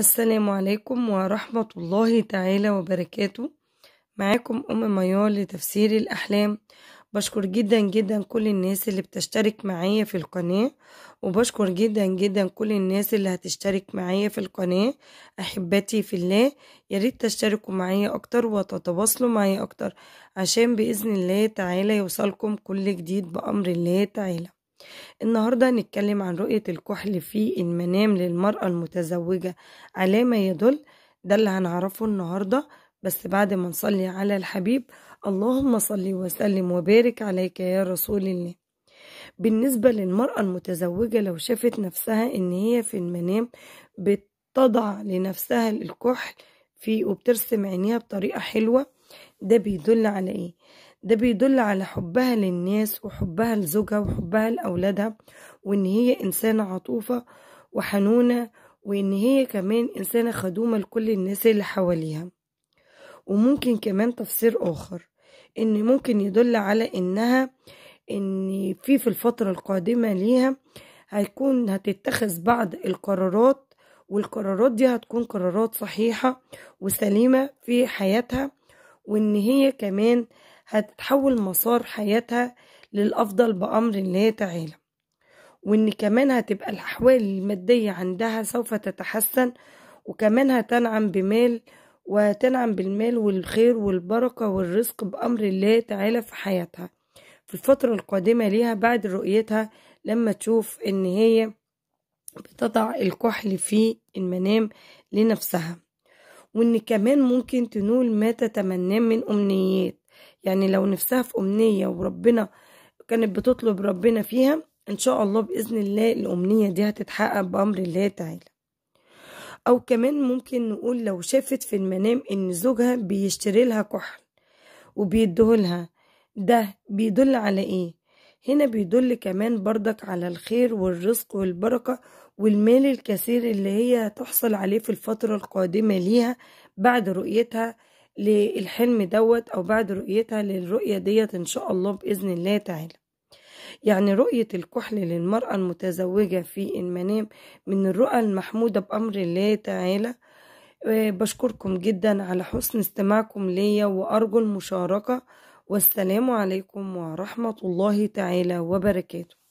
السلام عليكم ورحمة الله تعالى وبركاته معاكم أم ميار لتفسير الأحلام بشكر جدا جدا كل الناس اللي بتشترك معايا في القناة وبشكر جدا جدا كل الناس اللي هتشترك معايا في القناة أحبتي في الله ياريت تشتركوا معايا أكتر وتتواصلوا معايا أكتر عشان بإذن الله تعالى يوصلكم كل جديد بأمر الله تعالى النهاردة هنتكلم عن رؤية الكحل في المنام للمرأة المتزوجة على ما يدل ده اللي هنعرفه النهاردة بس بعد ما نصلي على الحبيب اللهم صل وسلم وبارك عليك يا رسول الله بالنسبة للمرأة المتزوجة لو شافت نفسها إن هي في المنام بتضع لنفسها الكحل في وبترسم عينيها بطريقة حلوة ده بيدل على ايه ده بيدل على حبها للناس وحبها لزوجها وحبها لأولادها وإن هي إنسانة عطوفة وحنونة وإن هي كمان إنسانة خدومة لكل الناس اللي حواليها وممكن كمان تفسير آخر إن ممكن يدل على إنها إن في في الفترة القادمة ليها هيكون هتتخذ بعض القرارات والقرارات دي هتكون قرارات صحيحة وسليمة في حياتها وإن هي كمان هتتحول مسار حياتها للأفضل بأمر الله تعالى وإن كمان هتبقى الأحوال المادية عندها سوف تتحسن وكمان هتنعم بمال وتنعم بالمال والخير والبركة والرزق بأمر الله تعالى في حياتها في الفترة القادمة ليها بعد رؤيتها لما تشوف إن هي بتضع الكحل في المنام لنفسها وإن كمان ممكن تنول ما تتمناه من أمنيات يعني لو نفسها في أمنية وربنا كانت بتطلب ربنا فيها إن شاء الله بإذن الله الأمنية دي هتتحقق بأمر الله تعالى أو كمان ممكن نقول لو شافت في المنام إن زوجها بيشتري لها كحل وبيديهولها ده بيدل على إيه؟ هنا بيدل كمان بردك على الخير والرزق والبركة والمال الكثير اللي هي تحصل عليه في الفترة القادمة ليها بعد رؤيتها للحلم دوت أو بعد رؤيتها للرؤية ديت إن شاء الله بإذن الله تعالى يعني رؤية الكحل للمرأة المتزوجة في المنام من الرؤى المحمودة بأمر الله تعالى آه، بشكركم جدا على حسن استماعكم ليا وأرجو المشاركة والسلام عليكم ورحمة الله تعالى وبركاته